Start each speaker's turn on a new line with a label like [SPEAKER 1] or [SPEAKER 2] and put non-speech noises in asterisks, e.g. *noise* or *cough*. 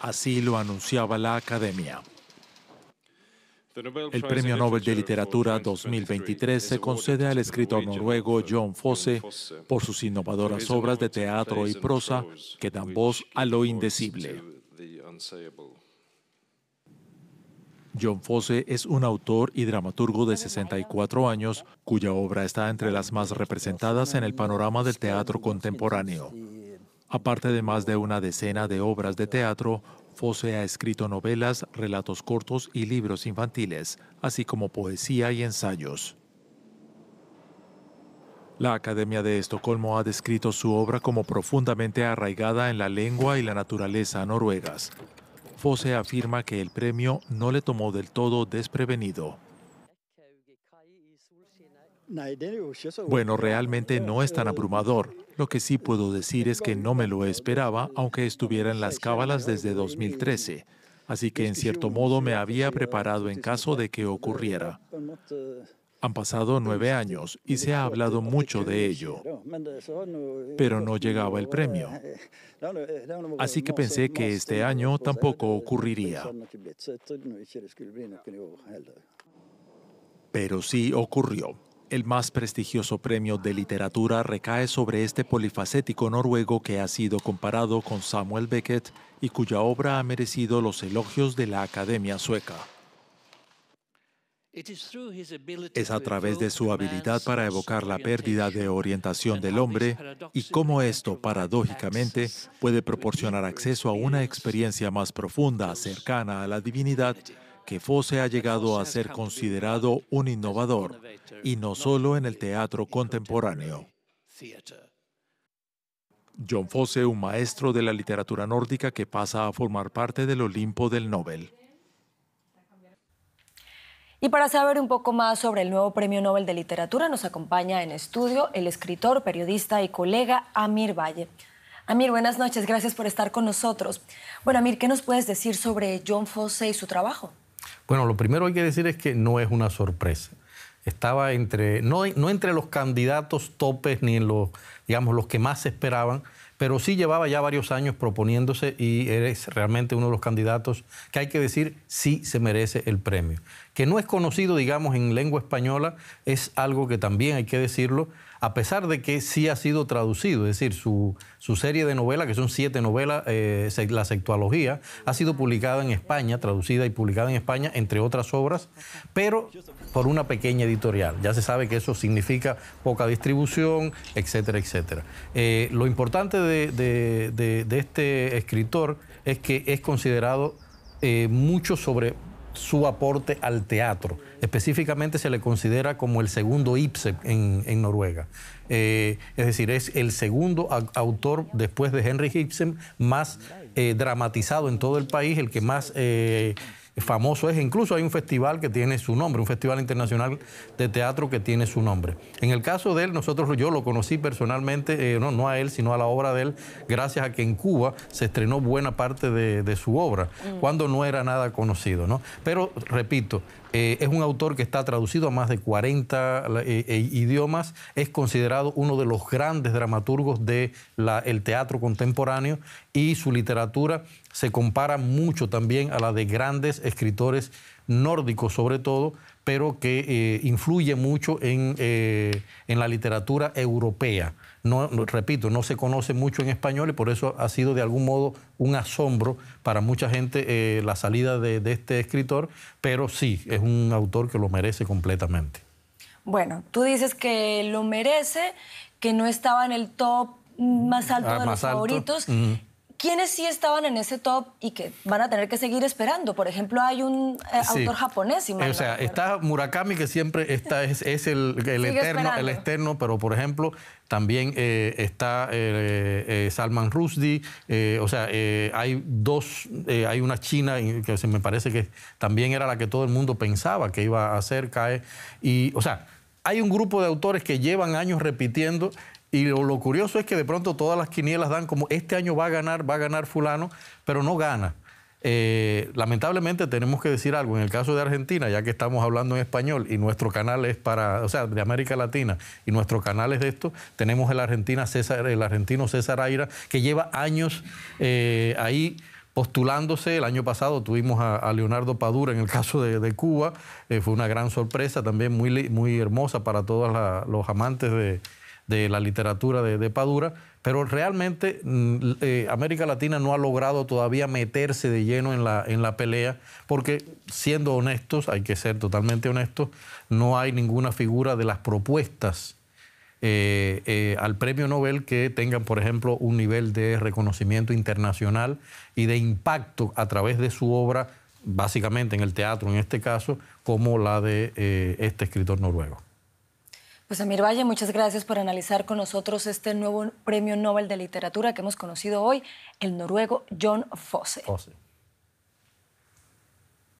[SPEAKER 1] Así lo anunciaba la Academia.
[SPEAKER 2] El Premio Nobel
[SPEAKER 1] de Literatura 2023 se concede al escritor noruego John Fosse por sus innovadoras obras de teatro y prosa que dan voz a lo indecible. John Fosse es un autor y dramaturgo de 64 años, cuya obra está entre las más representadas en el panorama del teatro contemporáneo. Aparte de más de una decena de obras de teatro, Fosse ha escrito novelas, relatos cortos y libros infantiles, así como poesía y ensayos. La Academia de Estocolmo ha descrito su obra como profundamente arraigada en la lengua y la naturaleza noruegas. Fosse afirma que el premio no le tomó del todo desprevenido. Bueno, realmente no es tan eh, abrumador. Lo que sí puedo decir es que no me lo esperaba, aunque estuviera en las cábalas desde 2013. Así que en cierto modo me había preparado en caso de que ocurriera. Han pasado nueve años y se ha hablado mucho de ello, pero no llegaba el premio. *laughs* Eh, Así que pensé que este año pues, tampoco ocurriría. Pero sí ocurrió. El más prestigioso premio de literatura recae sobre este polifacético noruego que ha sido comparado con Samuel Beckett y cuya obra ha merecido los elogios de la Academia Sueca. Es a través de su habilidad para evocar la pérdida de orientación del hombre y cómo esto, paradójicamente, puede proporcionar acceso a una experiencia más profunda, cercana a la divinidad, que Fosse ha llegado a ser considerado un innovador, y no solo en el teatro contemporáneo. John Fosse, un maestro de la literatura nórdica que pasa a formar parte del Olimpo del Nobel.
[SPEAKER 3] Y para saber un poco más sobre el nuevo Premio Nobel de Literatura, nos acompaña en estudio el escritor, periodista y colega Amir Valle. Amir, buenas noches, gracias por estar con nosotros. Bueno, Amir, ¿qué nos puedes decir sobre John Fosse y su trabajo?
[SPEAKER 2] Bueno, lo primero que hay que decir es que no es una sorpresa. Estaba entre, no, entre los candidatos topes ni en los, digamos, los que más esperaban, pero sí llevaba ya varios años proponiéndose y eres realmente uno de los candidatos que hay que decir sí se merece el premio. Que no es conocido, digamos, en lengua española, es algo que también hay que decirlo, a pesar de que sí ha sido traducido, es decir, su, serie de novelas, que son siete novelas, eh, la sectualogía, ha sido publicada en España, traducida y publicada en España, entre otras obras, pero por una pequeña editorial. Ya se sabe que eso significa poca distribución, etcétera, etcétera. Eh, lo importante de de, este escritor es que es considerado eh, mucho sobre su aporte al teatro. Específicamente se le considera como el segundo Ibsen en, Noruega. Eh, es decir, es el segundo autor después de Henry Ibsen más eh, dramatizado en todo el país, el que más famoso es. Incluso hay un festival que tiene su nombre, un festival internacional de teatro que tiene su nombre. En el caso de él, nosotros yo lo conocí personalmente, eh, no, no a él, sino a la obra de él, gracias a que en Cuba se estrenó buena parte de, su obra, mm. cuando no era nada conocido. ¿no? Pero, repito, eh, es un autor que está traducido a más de 40 eh, eh, idiomas, es considerado uno de los grandes dramaturgos del teatro contemporáneo y su literatura se compara mucho también a la de grandes escritores nórdico sobre todo, pero que eh, influye mucho eh, en, la literatura europea. No, repito, no se conoce mucho en español y por eso ha sido de algún modo un asombro para mucha gente eh, la salida de, este escritor, pero sí, es un autor que lo merece completamente.
[SPEAKER 3] Bueno, tú dices que lo merece, que no estaba en el top más alto ah, de los favoritos. ¿Quiénes sí estaban en ese top y que van a tener que seguir esperando? Por ejemplo, hay un eh, autor japonés. Eh, o sea, está
[SPEAKER 2] Murakami, que siempre está, es, el, eterno, el externo, pero por ejemplo, también eh, está Salman Rushdie. o sea, hay dos, hay una china que se me parece que también era la que todo el mundo pensaba que iba a hacer, cae. Y, o sea, hay un grupo de autores que llevan años repitiendo y lo, curioso es que de pronto todas las quinielas dan como este año va a ganar, va a ganar fulano, pero no gana. Eh, lamentablemente tenemos que decir algo, en el caso de Argentina, ya que estamos hablando en español y nuestro canal es para, o sea, de América Latina y nuestro canal es de esto, tenemos el, Argentina César, el argentino César Aira, que lleva años eh, ahí postulándose. El año pasado tuvimos a, Leonardo Padura en el caso de, Cuba, eh, fue una gran sorpresa también muy, muy hermosa para todos los amantes de, de la literatura de, Padura, pero realmente mm, eh, América Latina no ha logrado todavía meterse de lleno en la, en la pelea, porque siendo honestos, hay que ser totalmente honestos, no hay ninguna figura de las propuestas eh, eh, al premio Nobel que tengan, por ejemplo, un nivel de reconocimiento internacional y de impacto a través de su obra, básicamente en el teatro en este caso, como la de este escritor noruego.
[SPEAKER 3] Pues Amir Valle, muchas gracias por analizar con nosotros este nuevo premio Nobel de Literatura que hemos conocido hoy, el noruego John Fosse. Fosse.